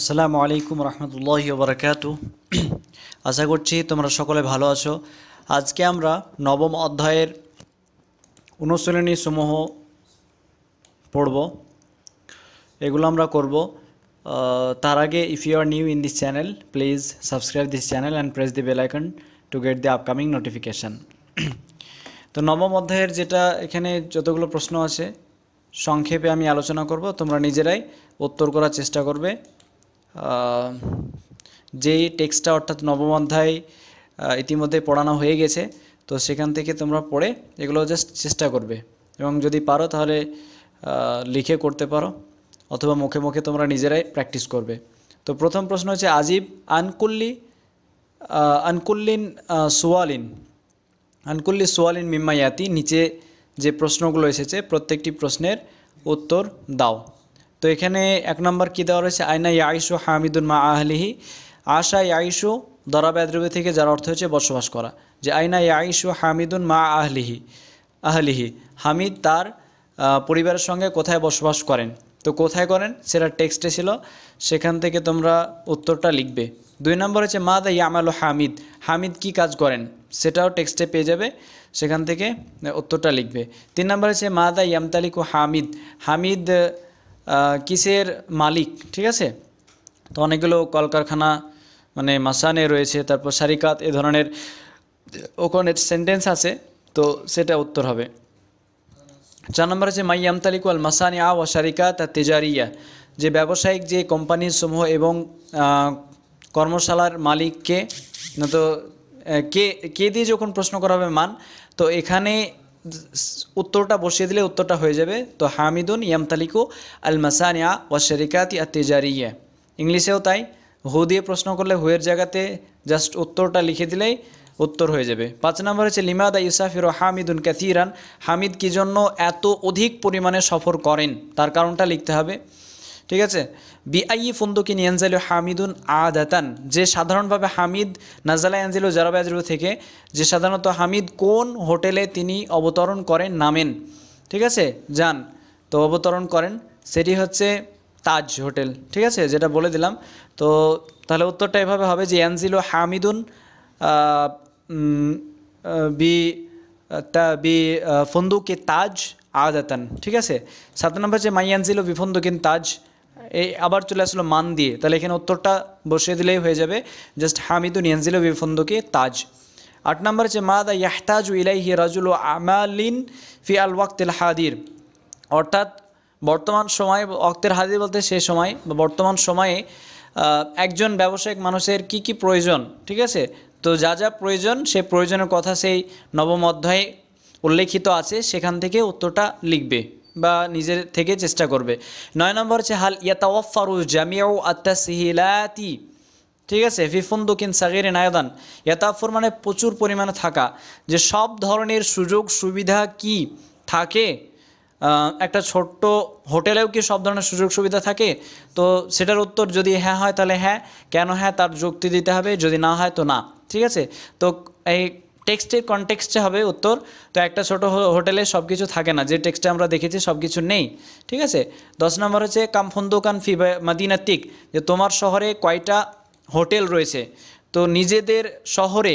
আসসালামু আলাইকুম রহমতুল্লাহ বরকাত আশা করছি তোমরা সকলে ভালো আছো আজকে আমরা নবম অধ্যায়ের অনুশীলনী সমূহ পড়ব এগুলো আমরা করব তার আগে if you are new in this channel please subscribe this channel and press the bell icon to get the upcoming notification তো নবম অধ্যায়ের যেটা এখানে যতগুলো প্রশ্ন আছে সংক্ষেপে আমি আলোচনা করব তোমরা নিজেরাই উত্তর করার চেষ্টা করবে যেই টেক্সটটা অর্থাৎ নবম অধ্যায় ইতিমধ্যে পড়ানো হয়ে গেছে তো সেখান থেকে তোমরা পড়ে এগুলো জাস্ট চেষ্টা করবে এবং যদি পারো তাহলে লিখে করতে পারো অথবা মুখে মুখে তোমরা নিজেরাই প্র্যাকটিস করবে তো প্রথম প্রশ্ন হচ্ছে আজিব আনকুল্লি আনকুল্লিন সোয়ালিন আনকুল্লি সোয়ালিন মিম্মায়াতি নিচে যে প্রশ্নগুলো এসেছে প্রত্যেকটি প্রশ্নের উত্তর দাও তো এখানে এক নম্বর কী দেওয়া রয়েছে আয়না ইয়াইশু হামিদুন মা আহলিহি আশা ইয়াইশু দরাবাদ্রবে থেকে যার অর্থ হচ্ছে বসবাস করা যে আয়না ইয়াইশু হামিদুন মা আহলিহি আহলিহি হামিদ তার পরিবারের সঙ্গে কোথায় বসবাস করেন তো কোথায় করেন সেটা টেক্সটে ছিল সেখান থেকে তোমরা উত্তরটা লিখবে দুই নম্বর হচ্ছে মা দা ইয়ামাল হামিদ হামিদ কি কাজ করেন সেটাও টেক্সটে পেয়ে যাবে সেখান থেকে উত্তরটা লিখবে তিন নম্বর হচ্ছে মা দা ইয়ামতালিকু হামিদ হামিদ কিসের মালিক ঠিক আছে তো অনেকগুলো কলকারখানা মানে মাসানে রয়েছে তারপর সারিকাত এ ধরনের ওখানে সেন্টেন্স আছে তো সেটা উত্তর হবে চার নম্বর আছে মাই আমতালিকু আল মাসানি আ ও সারিকাত আর তেজারিয়া যে ব্যবসায়িক যে কোম্পানি সমূহ এবং কর্মশালার মালিককে তো কে কে দিয়ে যখন প্রশ্ন করা হবে মান তো এখানে উত্তরটা বসিয়ে দিলে উত্তরটা হয়ে যাবে তো হামিদুন ইয়ামতালিকু আল মাসানিয়া ও শেরিকাতি আতিজারিয়া ইংলিশেও তাই হু দিয়ে প্রশ্ন করলে হুয়ের জায়গাতে জাস্ট উত্তরটা লিখে দিলেই উত্তর হয়ে যাবে পাঁচ নম্বর হচ্ছে লিমাদা ইউসাফির হামিদুন ক্যাথিরান হামিদ কি জন্য এত অধিক পরিমাণে সফর করেন তার কারণটা লিখতে হবে ঠিক আছে বিআই ফুন্দুকিন ইয়ানজালু হামিদুন আদাতান যে সাধারণভাবে হামিদ নাজালা ইয়ানজিলু জারাবাজরু থেকে যে সাধারণত হামিদ কোন হোটেলে তিনি অবতরণ করেন নামেন ঠিক আছে যান তো অবতরণ করেন সেটি হচ্ছে তাজ হোটেল ঠিক আছে যেটা বলে দিলাম তো তাহলে উত্তরটা এভাবে হবে যে ইয়ানজিলু হামিদুন বি তা বি ফন্দুকে তাজ আদাতান ঠিক আছে সাত নম্বর যে মাইয়ানজিলো বিফন্দুকিন তাজ এই আবার চলে আসলো মান দিয়ে তাহলে এখানে উত্তরটা বসিয়ে দিলেই হয়ে যাবে জাস্ট হামিদু নিয়ানজিল বিফন্দকে তাজ আট নম্বর হচ্ছে দা ইয়াহতাজ ইলাইহি রাজুল আমালিন ফি আল ওয়াক্তিল হাদির অর্থাৎ বর্তমান সময়ে অক্তের হাদির বলতে সে সময় বা বর্তমান সময়ে একজন ব্যবসায়িক মানুষের কি কি প্রয়োজন ঠিক আছে তো যা যা প্রয়োজন সে প্রয়োজনের কথা সেই নবম অধ্যায়ে উল্লেখিত আছে সেখান থেকে উত্তরটা লিখবে বা নিজের থেকে চেষ্টা করবে নয় নম্বর হচ্ছে হাল ইয়াতাওয়াফারু জামিয়াউ আত্মাসহিলাতি ঠিক আছে ফিফুন্দুকিন সাগির নায়দান ইয়াতাফুর মানে প্রচুর পরিমাণে থাকা যে সব ধরনের সুযোগ সুবিধা কি থাকে একটা ছোট্ট হোটেলেও কি সব ধরনের সুযোগ সুবিধা থাকে তো সেটার উত্তর যদি হ্যাঁ হয় তাহলে হ্যাঁ কেন হ্যাঁ তার যুক্তি দিতে হবে যদি না হয় তো না ঠিক আছে তো এই টেক্সটের কনটেক্সটে হবে উত্তর তো একটা ছোটো হোটেলে সব কিছু থাকে না যে টেক্সটে আমরা দেখেছি সব কিছু নেই ঠিক আছে দশ নম্বর হচ্ছে কামফন্দোকান ফি মাদিনাত্তিক যে তোমার শহরে কয়টা হোটেল রয়েছে তো নিজেদের শহরে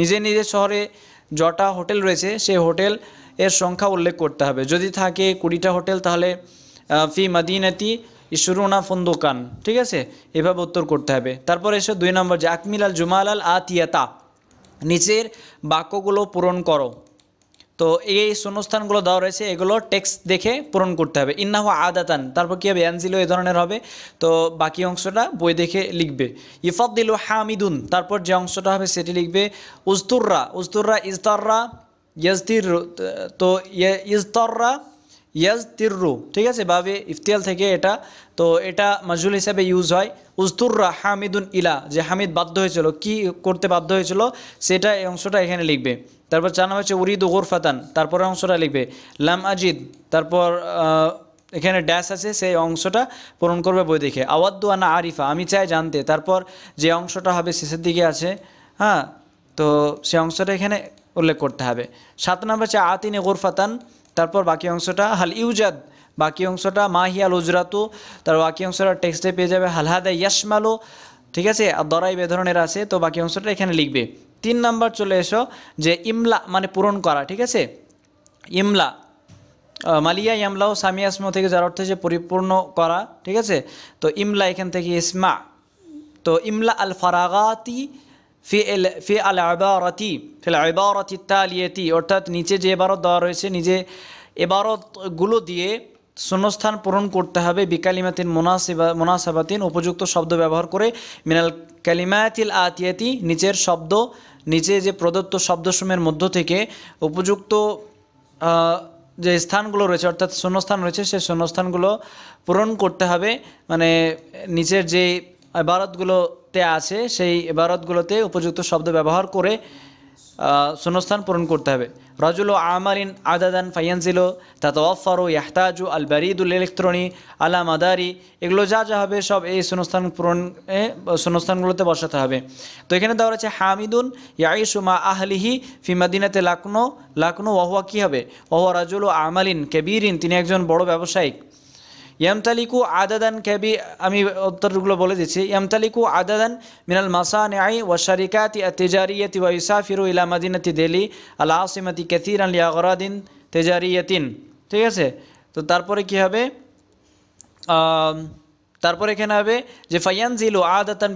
নিজে নিজের শহরে যটা হোটেল রয়েছে সেই হোটেল এর সংখ্যা উল্লেখ করতে হবে যদি থাকে কুড়িটা হোটেল তাহলে ফি মাদিনাতি ইসরুনা ফন্দোকান ঠিক আছে এভাবে উত্তর করতে হবে তারপর এসে দুই নম্বর যে আকমিলাল জুমালাল আতিয়াতা নিচের বাক্যগুলো পূরণ করো তো এই শূন্যস্থানগুলো দেওয়া রয়েছে এগুলো টেক্সট দেখে পূরণ করতে হবে ইন্নাহ আদাতান তারপর কী হবে অ্যানজিলো এ ধরনের হবে তো বাকি অংশটা বই দেখে লিখবে ইফাদ্দিল হামিদুন তারপর যে অংশটা হবে সেটি লিখবে উস্তুররা উস্তুররা ইজতাররা ইয়াজতির তো ইজতররা ইয়াজ তির্রু ঠিক আছে বাবে ইফতিয়াল থেকে এটা তো এটা মাজুল হিসাবে ইউজ হয় উস্তুররা হামিদুন ইলা যে হামিদ বাধ্য হয়েছিল কি করতে বাধ্য হয়েছিল সেটা এই অংশটা এখানে লিখবে তারপর নাম হচ্ছে উগর ফাতান তারপর অংশটা লিখবে লাম আজিদ তারপর এখানে ড্যাশ আছে সেই অংশটা পূরণ করবে বই দেখে আওয়াদ্দু আনা আরিফা আমি চাই জানতে তারপর যে অংশটা হবে শেষের দিকে আছে হ্যাঁ তো সে অংশটা এখানে উল্লেখ করতে হবে সাত নম্বর হচ্ছে আতিনে গোরফাতান তারপর বাকি অংশটা হাল ইউজাদ বাকি অংশটা মাহিয়াল উজরাতু তার বাকি অংশটা টেক্সটে পেয়ে যাবে হালহাদা ইয়াসমালো ঠিক আছে আর দরাই বে ধরনের আছে তো বাকি অংশটা এখানে লিখবে তিন নাম্বার চলে এসো যে ইমলা মানে পূরণ করা ঠিক আছে ইমলা মালিয়া ইমলাও সামিয়াসম থেকে যার অর্থ হচ্ছে পরিপূর্ণ করা ঠিক আছে তো ইমলা এখান থেকে ইসমা তো ইমলা আল ফারাগাতি ফি আল আবারতি ফিল আবারতি তালিয়েতি অর্থাৎ নিচে যে এবারত দেওয়া রয়েছে নিজে এবারতগুলো দিয়ে শূন্যস্থান পূরণ করতে হবে বিকালিমাতিন মোনাসিবা মোনাসাবাতিন উপযুক্ত শব্দ ব্যবহার করে মিনাল ক্যালিমায়াতিল আতিয়াতি নিচের শব্দ নিচে যে প্রদত্ত শব্দসমের মধ্য থেকে উপযুক্ত যে স্থানগুলো রয়েছে অর্থাৎ শূন্যস্থান রয়েছে সেই শূন্যস্থানগুলো পূরণ করতে হবে মানে নিচের যে ইবারতগুলোতে আছে সেই ইবারতগুলোতে উপযুক্ত শব্দ ব্যবহার করে শূন্যস্থান পূরণ করতে হবে রজুল আমারিন আদাদান ফাইয়ানজিলো তাতওয়াফারু ইয়াহতাজু আল বারিদুল ইলেকট্রনি আলা মাদারি এগুলো যা যা হবে সব এই শূন্যস্থান পূরণে শূন্যস্থানগুলোতে বসাতে হবে তো এখানে দেওয়া রয়েছে হামিদুন ইয়াইসুমা আহলিহি ফিমাদিনাতে লাকনো লাকনো ওহুয়া কী হবে ওহুয়া রাজুল আমালিন কেবিরিন তিনি একজন বড় ব্যবসায়িক ইয়ামতালিকু আদাদান ক্যাবি আমি উত্তরগুলো বলে দিচ্ছি ইয়ামতালিকু আদাদান মিনাল মাসান আই ওয়াশারিকাতি তেজারিয়তি ওয়া ইসাফিরু ইলা মাদিনাতি দিল্লি আল আসিমাতি কাসির আল ইয়াগরাদিন তেজারিয়াতিন ঠিক আছে তো তারপরে কি হবে তারপর এখানে হবে যে ফাইয়ানজিলু আদাতান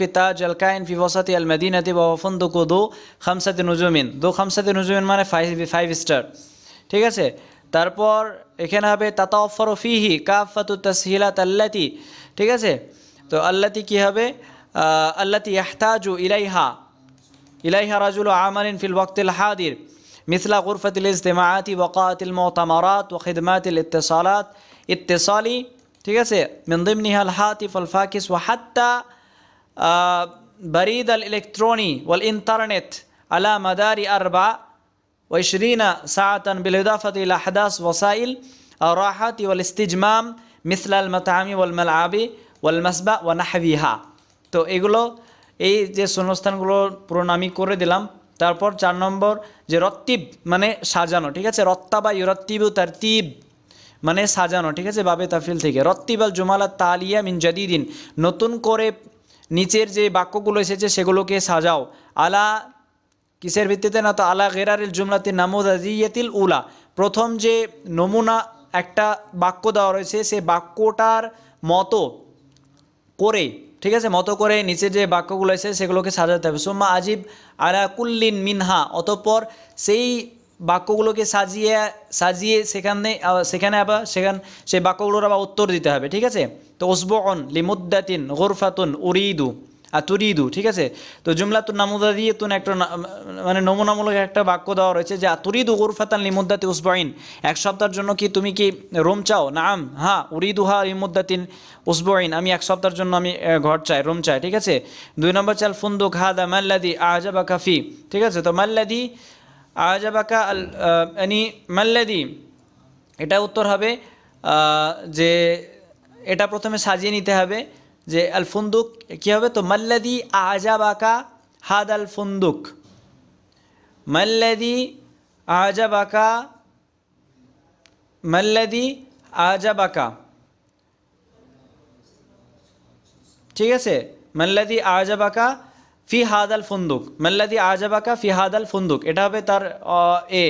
কে তাজ আল কায়েন ফি ওয়াসাতি আল মাদিনাতি ওয়া ফন্দুকু দু খামসাতে নুজুমিন দু খামসাতে নুজুমিন মানে ফাইভ ফাইভ স্টার ঠিক আছে তারপর এখানে হবে তাতাওফারু ফিহি কাফাতু তাসহিলাত আল্লাতি ঠিক আছে তো আল্লাতি কি হবে আল্লাতি ইহতাজু ইলাইহা ইলাইহা রাজুল আমালিন ফিল ওয়াক্তিল হাদির مثل غرفة الاجتماعات وقاعة المؤتمرات وخدمات الاتصالات اتصالي تيجي من ضمنها الهاتف الفاكس وحتى بريد الإلكتروني والإنترنت على مدار أربع وعشرين ساعة بالإضافة إلى أحداث وسائل الراحة والاستجمام مثل المطعم والملعب والمسبح ونحوها তো এগুলো এই যে শূন্যস্থানগুলোর পুরোনামি করে দিলাম তারপর চার নম্বর যে রত্তিব মানে সাজানো ঠিক আছে রত্তা বা ইরত্তিবু তার তিব মানে সাজানো ঠিক আছে বাবে তাফিল থেকে রত্তিব আল জুমালা তালিয়া মিন জাদিদিন নতুন করে নিচের যে বাক্যগুলো এসেছে সেগুলোকে সাজাও আলা কিসের ভিত্তিতে না তো আলা গেরারিল জুমলাতি নামুদাজিয়াতিল উলা প্রথম যে নমুনা একটা বাক্য দেওয়া রয়েছে সে বাক্যটার মতো করে ঠিক আছে মতো করে নিচে যে বাক্যগুলো আছে সেগুলোকে সাজাতে হবে সোম্মা আজিব আরাকুল্লিন মিনহা অতঃপর সেই বাক্যগুলোকে সাজিয়ে সাজিয়ে সেখানে সেখানে আবার সেখান সেই বাক্যগুলোর আবার উত্তর দিতে হবে ঠিক আছে তো ওসবন লিমুদ্দাতিন গোরফাতুন উরিদু আর তুরিদু ঠিক আছে তো জুমলা তো নামুদা দিয়ে তুন একটা মানে নমুনামূলক একটা বাক্য দেওয়া রয়েছে যে তুরিদু উরফাতান লিমুদ্দাতি উসবাইন এক সপ্তাহের জন্য কি তুমি কি রোম চাও নাম হ্যাঁ উরিদুহা লিমুদ্দাতিন উসবাইন আমি এক সপ্তাহের জন্য আমি ঘর চাই রোম চাই ঠিক আছে দুই নম্বর চাল ফুন্দুক দা মাল্লাদি আজাবা কাফি ঠিক আছে তো মাল্লাদি আজাবাকা আল আনি মাল্লাদি এটা উত্তর হবে যে এটা প্রথমে সাজিয়ে নিতে হবে যে আল ফন্দুক কি হবে তো মল্লাজি আজাবাকা হাদাল ফন্দুক মল্লাজি আজাবাকা মল্লাজি আজাবাকা ঠিক আছে মল্লাজি আজাবাকা ফি হাদাল ফন্দুক মল্লাজি আজাবাকা ফি হাদাল ফন্দুক এটা হবে তার এ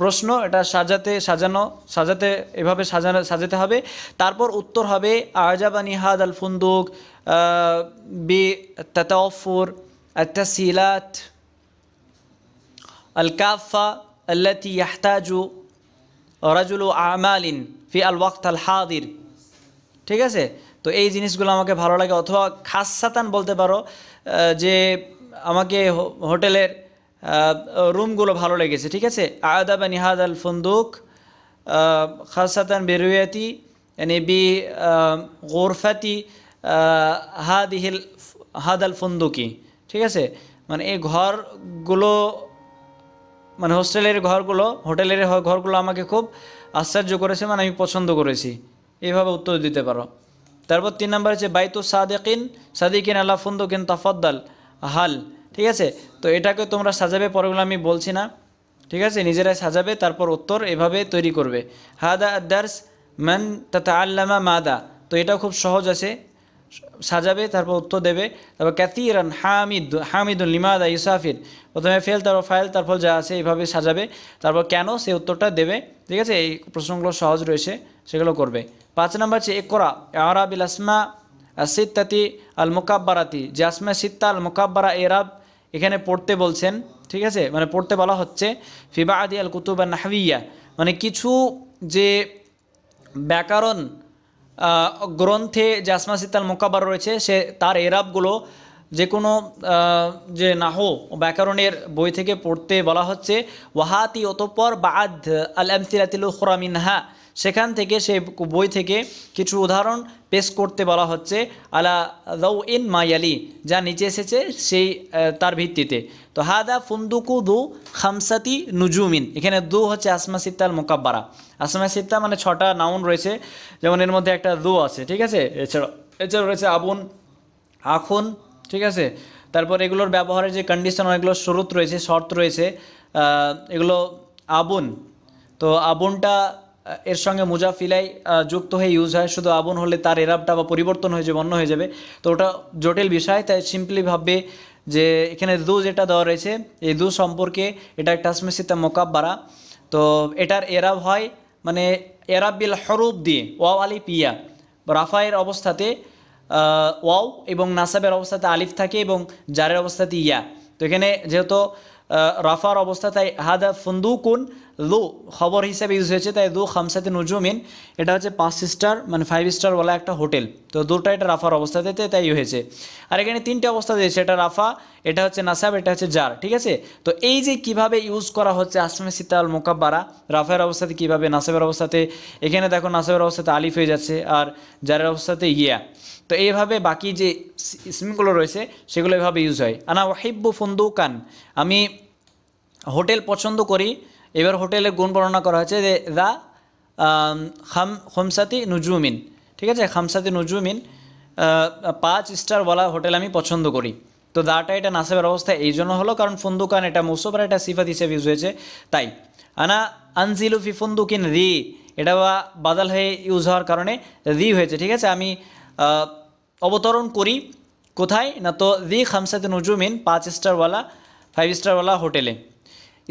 প্রশ্ন এটা সাজাতে সাজানো সাজাতে এভাবে সাজানো সাজাতে হবে তারপর উত্তর হবে আরজাবানি হাদ আল ফুন্দুক বি তাতাফুর التسهيلات الكافة রাজুল আমালিন ফি আল ওয়াক্ত আল হাদির ঠিক আছে তো এই জিনিসগুলো আমাকে ভালো লাগে অথবা খাসাতান বলতে পারো যে আমাকে হোটেলের রুমগুলো ভালো লেগেছে ঠিক আছে বা নিহাদ আল ফন্দুক খাসাতান বেরুয়াতি يعني بغرفتي হাদ আল ফন্দুকি ঠিক আছে মানে এই ঘরগুলো মানে হোস্টেলের ঘরগুলো হোটেলের ঘরগুলো আমাকে খুব আশ্চর্য করেছে মানে আমি পছন্দ করেছি এইভাবে উত্তর দিতে পারো তারপর তিন নম্বর হচ্ছে বাইতু সাদেকিন সাদিকিন আল্লাহ ফন্দুকিন তাফদ্দাল হাল ঠিক আছে তো এটাকে তোমরা সাজাবে পরেগুলো আমি বলছি না ঠিক আছে নিজেরাই সাজাবে তারপর উত্তর এভাবে তৈরি করবে হাদা দার্স ম্যান তাতা আল্লামা মাদা তো এটাও খুব সহজ আছে সাজাবে তারপর উত্তর দেবে তারপর ক্যাথিরান হামিদ হামিদুল লিমাদা ইউসাফির প্রথমে ফেল তারপর ফাইল তারপর যা আছে এইভাবে সাজাবে তারপর কেন সে উত্তরটা দেবে ঠিক আছে এই প্রশ্নগুলো সহজ রয়েছে সেগুলো করবে পাঁচ নাম্বার হচ্ছে একরা আরাবিল আসমা সিত্তাতি আল মোকাব্বারাতি যে আসমা সিত্তা আল মোকাব্বারা এরাব এখানে পড়তে বলছেন ঠিক আছে মানে পড়তে বলা হচ্ছে ফিবা আদি আল কুতুবা নাহবিয়া মানে কিছু যে ব্যাকরণ গ্রন্থে যে আসমা সিতাল মোকাবার রয়েছে সে তার এরাবগুলো যে কোনো যে নাহো ব্যাকরণের বই থেকে পড়তে বলা হচ্ছে ওয়াহাতি অতঃপর বাদ আল এমসিলাতিল খোরামিনহা সেখান থেকে সে বই থেকে কিছু উদাহরণ পেশ করতে বলা হচ্ছে আলা দৌ ইন মায়ালি যা নিচে এসেছে সেই তার ভিত্তিতে তো হাদা ফুন্দুকু দু খামসাতি নুজুমিন এখানে দু হচ্ছে আসমা সিত্তাল মোকাব্বারা আসমা সিত্তা মানে ছটা নাউন রয়েছে যেমন এর মধ্যে একটা দু আছে ঠিক আছে এছাড়া এছাড়া রয়েছে আবুন আখুন ঠিক আছে তারপর এগুলোর ব্যবহারের যে কন্ডিশন এগুলো স্রোত রয়েছে শর্ত রয়েছে এগুলো আবুন তো আবুনটা এর সঙ্গে মুজাফিলাই যুক্ত হয়ে ইউজ হয় শুধু আবন হলে তার এরাবটা বা পরিবর্তন হয়ে যাবে অন্য হয়ে যাবে তো ওটা জটিল বিষয় তাই সিম্পলি ভাববে যে এখানে দু যেটা দেওয়া রয়েছে এই দু সম্পর্কে এটা একটা আসমেসিতা মোকাব্বারা তো এটার এরাব হয় মানে এরাবিল বিল হরুপ দিয়ে ওয়াও আলি পিয়া রাফায়ের অবস্থাতে ওয়াও এবং নাসাবের অবস্থাতে আলিফ থাকে এবং জারের অবস্থাতে ইয়া তো এখানে যেহেতু রাফার অবস্থা তাই হাদা ফুন্দুকুন লো খবর হিসাবে ইউজ হয়েছে তাই দু খামসাতে নুজুমিন এটা হচ্ছে পাঁচ স্টার মানে ফাইভ স্টারওয়ালা একটা হোটেল তো দুটা এটা রাফার অবস্থাতে তাই হয়েছে আর এখানে তিনটে অবস্থা দিয়েছে এটা রাফা এটা হচ্ছে নাসাব এটা হচ্ছে জার ঠিক আছে তো এই যে কিভাবে ইউজ করা হচ্ছে আসমে সিতাল মোকাব্বারা রাফার অবস্থাতে কিভাবে নাসাবের অবস্থাতে এখানে দেখো নাসাবের অবস্থাতে আলিফ হয়ে যাচ্ছে আর জারের অবস্থাতে ইয়া তো এইভাবে বাকি যে স্মিগুলো রয়েছে সেগুলো এভাবে ইউজ হয় আনা ওয়াহিব্বু ফুন্দুকান আমি হোটেল পছন্দ করি এবার হোটেলের গুণ বর্ণনা করা হয়েছে যে দা খাম খমসাতি নুজুমিন ঠিক আছে খামসাতি নুজুমিন পাঁচ স্টারওয়ালা হোটেল আমি পছন্দ করি তো দাটা এটা নাসেবের অবস্থা এই জন্য হলো কারণ ফন্দুকান এটা আর এটা সিফাত হিসেবে ইউজ হয়েছে তাই আনা আনজিলু ফি ফন্দুকিন রি এটা বা বাদাল হয়ে ইউজ হওয়ার কারণে রি হয়েছে ঠিক আছে আমি অবতরণ করি কোথায় না তো রি খামসাতি নুজুমিন পাঁচ স্টারওয়ালা ফাইভ স্টারওয়ালা হোটেলে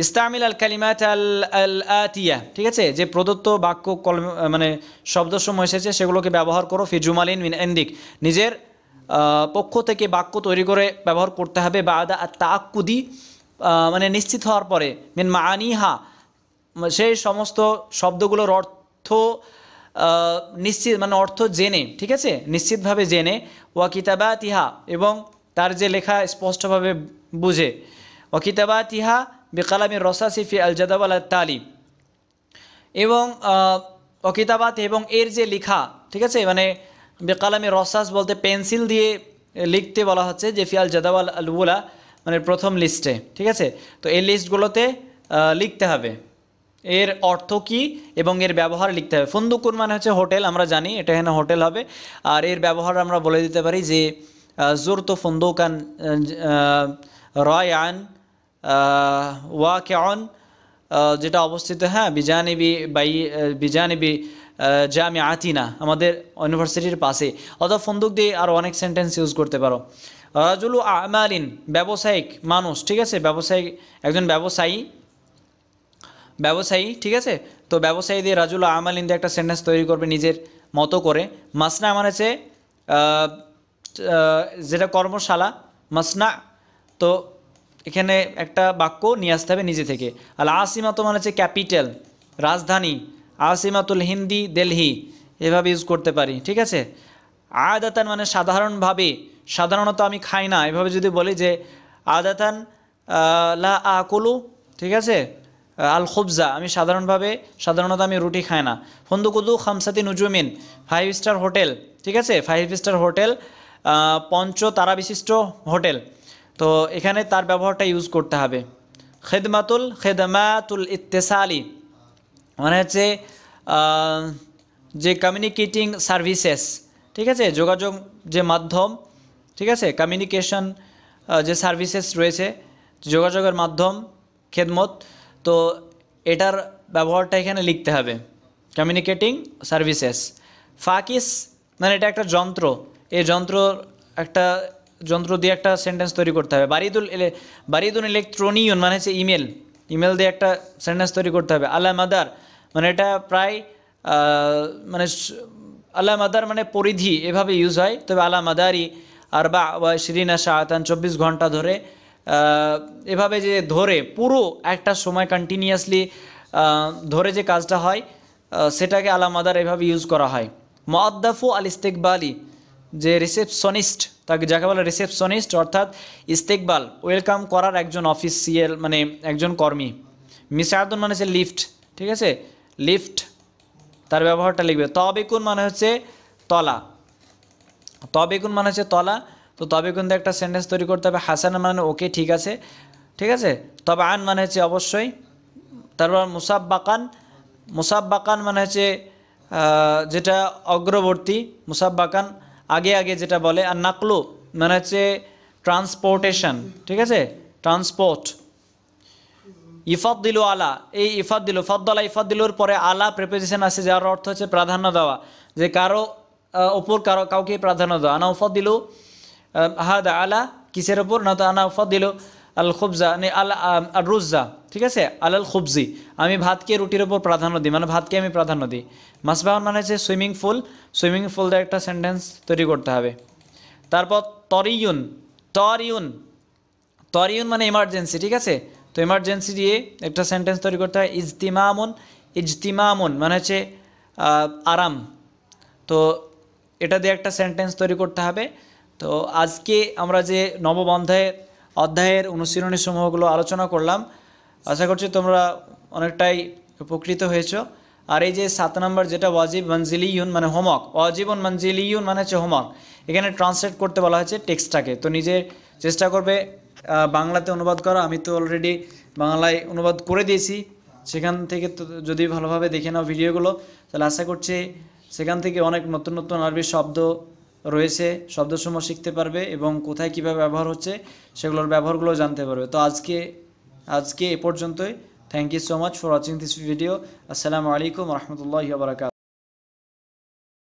ইস্তামিল আল কালিমাত আল আল আতিয়া ঠিক আছে যে প্রদত্ত বাক্য কল মানে শব্দসমূহ এসেছে সেগুলোকে ব্যবহার করো ফি জুমালিন মিন এন্দিক নিজের পক্ষ থেকে বাক্য তৈরি করে ব্যবহার করতে হবে বা আদা তাকুদি মানে নিশ্চিত হওয়ার পরে মিন মানিহা সেই সমস্ত শব্দগুলোর অর্থ নিশ্চিত মানে অর্থ জেনে ঠিক আছে নিশ্চিতভাবে জেনে ওয়া কিতাবা তিহা এবং তার যে লেখা স্পষ্টভাবে বুঝে ওয়া কিতাবা তিহা বেকালামি রসাসিফি আল জাদাবাল তালিম এবং অকিতাবাত এবং এর যে লেখা ঠিক আছে মানে বেকালামি রসাস বলতে পেন্সিল দিয়ে লিখতে বলা হচ্ছে যে ফিয়াল জাদাওয়াল আলবুলা মানে প্রথম লিস্টে ঠিক আছে তো এই লিস্টগুলোতে লিখতে হবে এর অর্থ কি এবং এর ব্যবহার লিখতে হবে ফন্দুকুন মানে হচ্ছে হোটেল আমরা জানি এটা এখানে হোটেল হবে আর এর ব্যবহার আমরা বলে দিতে পারি যে জোর তো ফন্দুকান আন ওয়াকেন যেটা অবস্থিত হ্যাঁ বিজানিবি বাই বিজানিবি জামি আতিনা আমাদের ইউনিভার্সিটির পাশে অথবা ফন্দুক দিয়ে আর অনেক সেন্টেন্স ইউজ করতে পারো রাজুলু আমালিন ব্যবসায়িক মানুষ ঠিক আছে ব্যবসায়িক একজন ব্যবসায়ী ব্যবসায়ী ঠিক আছে তো ব্যবসায়ী দিয়ে রাজুল আমালিন দিয়ে একটা সেন্টেন্স তৈরি করবে নিজের মতো করে মাসনা আমার মানে আছে যেটা কর্মশালা মাসনা তো এখানে একটা বাক্য নিয়ে আসতে হবে নিজে থেকে আল আসিমাতো মানে হচ্ছে ক্যাপিটাল রাজধানী আসিমাতুল হিন্দি দিল্লি এভাবে ইউজ করতে পারি ঠিক আছে আদাতান মানে সাধারণভাবে সাধারণত আমি খাই না এভাবে যদি বলি যে আদাতান লা আকুলু ঠিক আছে আল খুবজা আমি সাধারণভাবে সাধারণত আমি রুটি খাই না ফন্দুকুদু খামসাতি নুজুমিন ফাইভ স্টার হোটেল ঠিক আছে ফাইভ স্টার হোটেল পঞ্চ তারা বিশিষ্ট হোটেল তো এখানে তার ব্যবহারটা ইউজ করতে হবে খেদমাতুল খেদমাতুল ইত্তেসালি মানে হচ্ছে যে কমিউনিকেটিং সার্ভিসেস ঠিক আছে যোগাযোগ যে মাধ্যম ঠিক আছে কমিউনিকেশন যে সার্ভিসেস রয়েছে যোগাযোগের মাধ্যম খেদমত তো এটার ব্যবহারটা এখানে লিখতে হবে কমিউনিকেটিং সার্ভিসেস ফাকিস মানে এটা একটা যন্ত্র এই যন্ত্র একটা যন্ত্র দিয়ে একটা সেন্টেন্স তৈরি করতে হবে বারিদুল বারিদুল ইলেকট্রনিয়ন মানে হচ্ছে ইমেল ইমেল দিয়ে একটা সেন্টেন্স তৈরি করতে হবে আল্লাহ মাদার মানে এটা প্রায় মানে আল্লাহ মাদার মানে পরিধি এভাবে ইউজ হয় তবে আল্লাহ মাদারি আর বা শিরিনা শাহতান চব্বিশ ঘন্টা ধরে এভাবে যে ধরে পুরো একটা সময় কন্টিনিউয়াসলি ধরে যে কাজটা হয় সেটাকে আলা মাদার এভাবে ইউজ করা হয় মদ্দাফু আল ইস্তেকবালি যে রিসেপশনিস্ট তাকে যাকে বলে রিসেপশনিস্ট অর্থাৎ ইস্তেকবাল ওয়েলকাম করার একজন অফিসিয়াল মানে একজন কর্মী মিসায়াদুন মানে হচ্ছে লিফট ঠিক আছে লিফট তার ব্যবহারটা লিখবে তবেকুন মানে হচ্ছে তলা তবেকুন মানে হচ্ছে তলা তো তবেকুন দিয়ে একটা সেন্টেন্স তৈরি করতে হবে হাসান মানে ওকে ঠিক আছে ঠিক আছে তবে আন মানে হচ্ছে অবশ্যই তারপর মুসাব্বাকান বাকান মানে হচ্ছে যেটা অগ্রবর্তী মুসাব্বাকান আগে আগে যেটা বলে আর নাকলো মানে হচ্ছে ট্রান্সপোর্টেশন ঠিক আছে ট্রান্সপোর্ট ইফাত দিল আলা এই ইফাত দিল ফদ্দলা ইফাত দিলুর পরে আলা প্রিপোজিশন আছে যার অর্থ হচ্ছে প্রাধান্য দেওয়া যে কারো ওপর কারো কাউকে প্রাধান্য দেওয়া আনা উফাত দিল হাদ আলা কিসের ওপর না তো আনা উফাত দিল আল খুবজা আল রুজা ঠিক আছে আলাল খুবজি আমি ভাতকে রুটির ওপর প্রাধান্য দিই মানে ভাতকে আমি প্রাধান্য দিই মাসবাহন মানে হচ্ছে সুইমিং পুল সুইমিং পুল দিয়ে একটা সেন্টেন্স তৈরি করতে হবে তারপর তরিউন তরিউন তরিউন মানে ইমার্জেন্সি ঠিক আছে তো ইমার্জেন্সি দিয়ে একটা সেন্টেন্স তৈরি করতে হয় ইজতিমামুন ইজতিমামুন মানে হচ্ছে আরাম তো এটা দিয়ে একটা সেন্টেন্স তৈরি করতে হবে তো আজকে আমরা যে নবম অধ্যায়ে অধ্যায়ের অনুশীলনী সমূহগুলো আলোচনা করলাম আশা করছি তোমরা অনেকটাই উপকৃত হয়েছ আর এই যে সাত নম্বর যেটা ওয়াজিব মঞ্জিলি ইউন মানে হোমওয়ার্ক ওয়াজিব মঞ্জিলি ইউন মানে হচ্ছে হোমওয়ার্ক এখানে ট্রান্সলেট করতে বলা হয়েছে টেক্সটটাকে তো নিজে চেষ্টা করবে বাংলাতে অনুবাদ করা আমি তো অলরেডি বাংলায় অনুবাদ করে দিয়েছি সেখান থেকে যদি ভালোভাবে দেখে নাও ভিডিওগুলো তাহলে আশা করছি সেখান থেকে অনেক নতুন নতুন আরবি শব্দ রয়েছে শব্দসমূহ শিখতে পারবে এবং কোথায় কীভাবে ব্যবহার হচ্ছে সেগুলোর ব্যবহারগুলো জানতে পারবে তো আজকে আজকে এ পর্যন্তই thank you so much for watching this video আসসালামু আলাইকুম রহমতুল্লাহ বারকাত